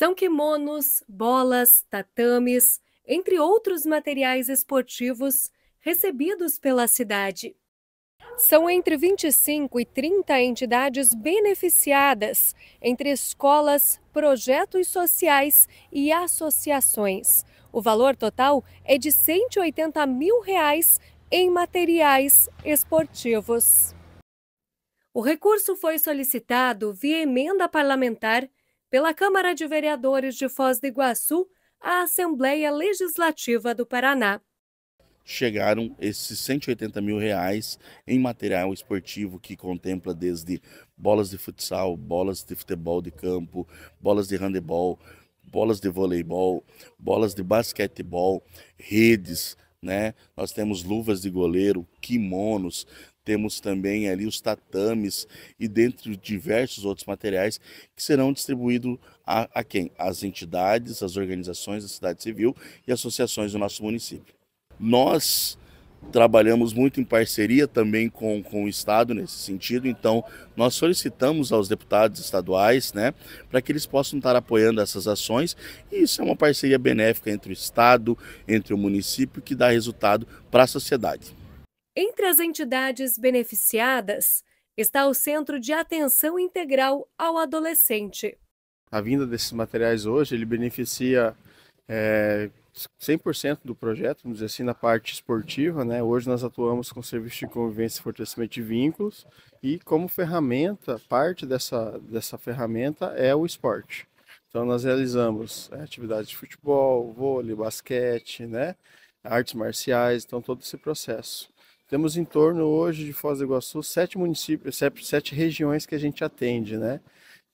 São quimonos, bolas, tatames, entre outros materiais esportivos recebidos pela cidade. São entre 25 e 30 entidades beneficiadas, entre escolas, projetos sociais e associações. O valor total é de 180 mil reais em materiais esportivos. O recurso foi solicitado via emenda parlamentar pela Câmara de Vereadores de Foz do Iguaçu à Assembleia Legislativa do Paraná chegaram esses 180 mil reais em material esportivo que contempla desde bolas de futsal, bolas de futebol de campo, bolas de handebol, bolas de voleibol, bolas de basquetebol, redes, né? Nós temos luvas de goleiro, kimonos, temos também ali os tatames e dentre diversos outros materiais que serão distribuídos a, a quem? As entidades, as organizações da cidade civil e associações do nosso município. Nós trabalhamos muito em parceria também com, com o Estado nesse sentido, então nós solicitamos aos deputados estaduais né, para que eles possam estar apoiando essas ações e isso é uma parceria benéfica entre o Estado, entre o município, que dá resultado para a sociedade. Entre as entidades beneficiadas está o Centro de Atenção Integral ao Adolescente. A vinda desses materiais hoje, ele beneficia é, 100% do projeto, vamos dizer assim, na parte esportiva. Né? Hoje nós atuamos com serviço de convivência e fortalecimento de vínculos e como ferramenta, parte dessa, dessa ferramenta é o esporte. Então nós realizamos é, atividades de futebol, vôlei, basquete, né? artes marciais, então todo esse processo. Temos em torno hoje de Foz do Iguaçu sete municípios, sete, sete regiões que a gente atende, né?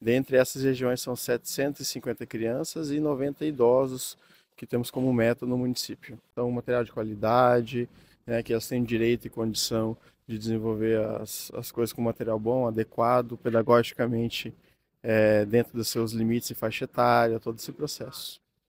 Dentre essas regiões são 750 crianças e 90 idosos que temos como meta no município. Então, material de qualidade, né, que elas têm direito e condição de desenvolver as, as coisas com material bom, adequado, pedagogicamente, é, dentro dos seus limites e faixa etária, todo esse processo.